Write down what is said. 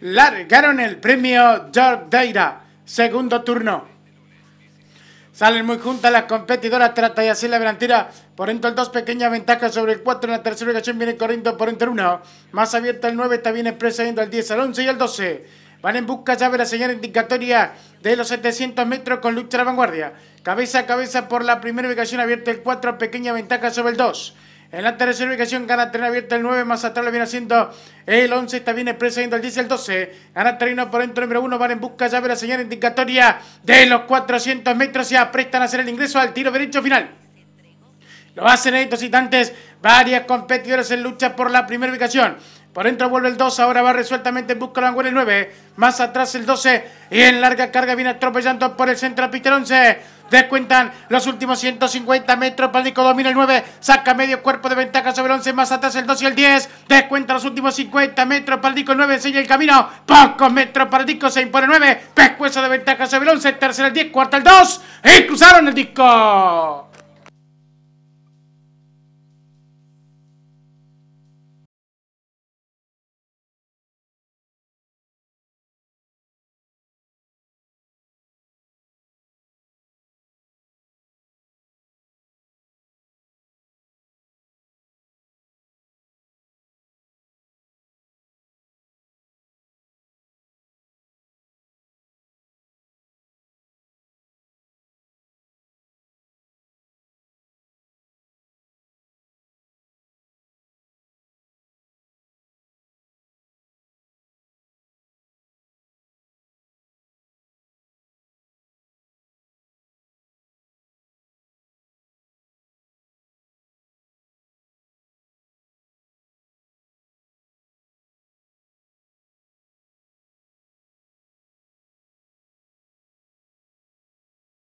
largaron el premio George Deira, segundo turno. Salen muy juntas las competidoras, trata y así la delantera. Por dentro el 2, pequeña ventaja sobre el 4. En la tercera ubicación viene corriendo por dentro el 1. Más abierto el 9, está bien precediendo al 10, al 11 y al 12. Van en busca ya de la señal indicatoria de los 700 metros con lucha de la vanguardia. Cabeza a cabeza por la primera ubicación abierto el 4, pequeña ventaja sobre el 2. En la tercera ubicación gana terreno abierto el 9, más atrás lo viene haciendo el 11, está bien precediendo el 10 el 12. Gana terreno por dentro número 1, van en busca ya de la señal indicatoria de los 400 metros, se aprestan a hacer el ingreso al tiro derecho final. Lo hacen estos citantes, varias competidoras en lucha por la primera ubicación. Por dentro vuelve el 2, ahora va resueltamente en busca la angular el 9. Más atrás el 12 y en larga carga viene atropellando por el centro a Peter 11. Descuentan los últimos 150 metros. para domina el 9. Saca medio cuerpo de ventaja sobre el 11. Más atrás el 2 y el 10. Descuentan los últimos 50 metros. para el 9 enseña el camino. Pocos metros. para el disco, se impone el 9. Pescuezo de ventaja sobre el 11. Tercero el 10. cuarto el 2. Y cruzaron el disco.